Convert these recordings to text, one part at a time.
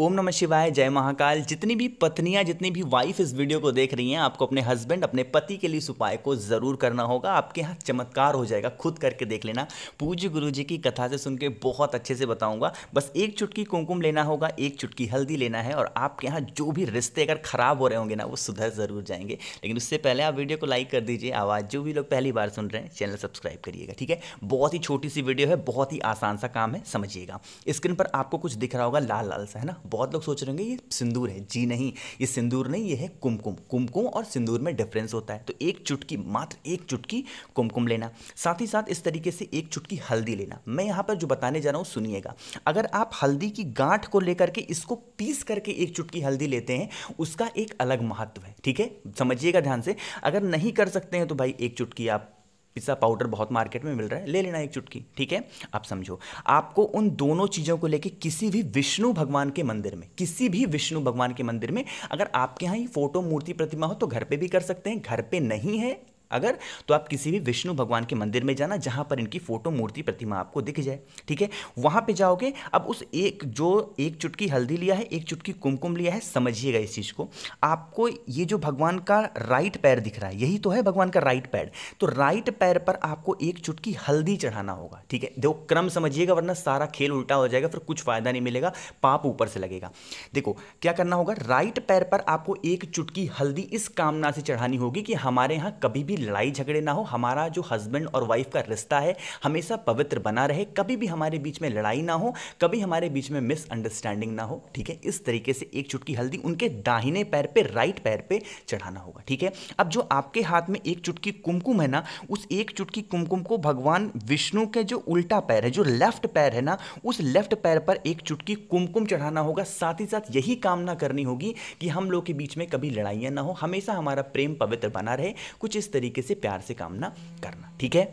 ओम नमः शिवाय जय महाकाल जितनी भी पत्नियां जितनी भी वाइफ इस वीडियो को देख रही हैं आपको अपने हस्बैंड अपने पति के लिए इस उपाय को ज़रूर करना होगा आपके यहाँ चमत्कार हो जाएगा खुद करके देख लेना पूज्य गुरु जी की कथा से सुन के बहुत अच्छे से बताऊंगा बस एक चुटकी कुमकुम लेना होगा एक चुटकी हल्दी लेना है और आपके यहाँ जो भी रिश्ते अगर ख़राब हो रहे होंगे ना वो सुधर ज़रूर जाएंगे लेकिन उससे पहले आप वीडियो को लाइक कर दीजिए आवाज़ जो भी लोग पहली बार सुन रहे हैं चैनल सब्सक्राइब करिएगा ठीक है बहुत ही छोटी सी वीडियो है बहुत ही आसान सा काम है समझिएगा स्क्रीन पर आपको कुछ दिख रहा होगा लाल लाल सा है ना बहुत लोग सोच रहे होंगे ये सिंदूर है जी नहीं ये सिंदूर नहीं ये है कुमकुम कुमकुम और सिंदूर में डिफरेंस होता है तो एक चुटकी मात्र एक चुटकी कुमकुम लेना साथ ही साथ इस तरीके से एक चुटकी हल्दी लेना मैं यहाँ पर जो बताने जा रहा हूँ सुनिएगा अगर आप हल्दी की गांठ को लेकर के इसको पीस करके एक चुटकी हल्दी लेते हैं उसका एक अलग महत्व है ठीक है समझिएगा ध्यान से अगर नहीं कर सकते हैं तो भाई एक चुटकी आप पिज्ज़ा पाउडर बहुत मार्केट में मिल रहा है ले लेना एक चुटकी ठीक है आप समझो आपको उन दोनों चीज़ों को लेके किसी भी विष्णु भगवान के मंदिर में किसी भी विष्णु भगवान के मंदिर में अगर आपके यहाँ ये फोटो मूर्ति प्रतिमा हो तो घर पे भी कर सकते हैं घर पे नहीं है अगर तो आप किसी भी विष्णु भगवान के मंदिर में जाना जहां पर इनकी फोटो मूर्ति प्रतिमा आपको दिख जाए ठीक है वहां पे जाओगे अब उस एक जो एक चुटकी हल्दी लिया है एक चुटकी कुमकुम लिया है समझिएगा इस चीज़ को आपको ये जो भगवान का राइट पैर दिख रहा है यही तो है भगवान का राइट पैर तो राइट पैर पर आपको एक चुटकी हल्दी चढ़ाना होगा ठीक है देखो क्रम समझिएगा वरना सारा खेल उल्टा हो जाएगा फिर कुछ फायदा नहीं मिलेगा पाप ऊपर से लगेगा देखो क्या करना होगा राइट पैर पर आपको एक चुटकी हल्दी इस कामना से चढ़ानी होगी कि हमारे यहां कभी भी लड़ाई झगड़े ना हो हमारा जो हस्बैंड और वाइफ का रिश्ता है हमेशा पवित्र बना रहे कभी भी हमारे बीच में लड़ाई ना हो कभी हमारे बीच में मिसअंडरस्टैंडिंग ना हो ठीक है इस तरीके से एक चुटकी हल्दी उनके दाहिने पैर पर राइट पैर पर चढ़ाना होगा ठीक है अब जो आपके हाथ में एक चुटकी कुमकुम है ना उस एक चुटकी कुमकुम को भगवान विष्णु के जो उल्टा पैर है जो लेफ्ट पैर है ना उस लेफ्ट पैर पर एक चुटकी कुमकुम चढ़ाना होगा साथ ही साथ यही कामना करनी होगी कि हम लोग के बीच में कभी लड़ाइयाँ ना हो हमेशा हमारा प्रेम पवित्र बना रहे कुछ इस तरीके तरीके से प्यार से काम ना करना ठीक है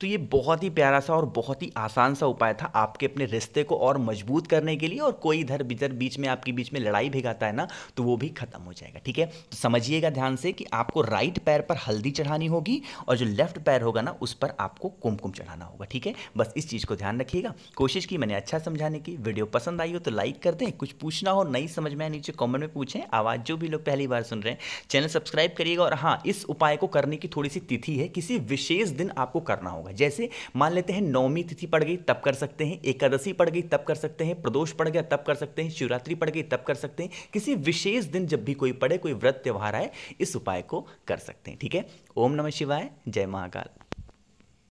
तो ये बहुत ही प्यारा सा और बहुत ही आसान सा उपाय था आपके अपने रिश्ते को और मजबूत करने के लिए और कोई इधर बिधर बीच में आपके बीच में लड़ाई भिगाता है ना तो वो भी खत्म हो जाएगा ठीक है तो समझिएगा ध्यान से कि आपको राइट पैर पर हल्दी चढ़ानी होगी और जो लेफ्ट पैर होगा ना उस पर आपको कुमकुम चढ़ाना होगा ठीक है बस इस चीज़ को ध्यान रखिएगा कोशिश की मैंने अच्छा समझाने की वीडियो पसंद आई हो तो लाइक कर दें कुछ पूछना हो नहीं समझ में आए नीचे कॉमेंट में पूछें आवाज़ जो भी लोग पहली बार सुन रहे हैं चैनल सब्सक्राइब करिएगा और हाँ इस उपाय को करने की थोड़ी सी तिथि है किसी विशेष दिन आपको करना होगा जैसे मान लेते हैं नौमी तिथि पड़ गई तब कर सकते हैं एकादशी पड़ गई तब कर सकते हैं प्रदोष पड़ गया तब कर सकते हैं शिवरात्रि पड़ गई तब कर सकते हैं किसी विशेष दिन जब भी कोई पड़े कोई व्रत त्यौहार आए इस उपाय को कर सकते हैं ठीक है ओम नमः शिवाय जय महाकाल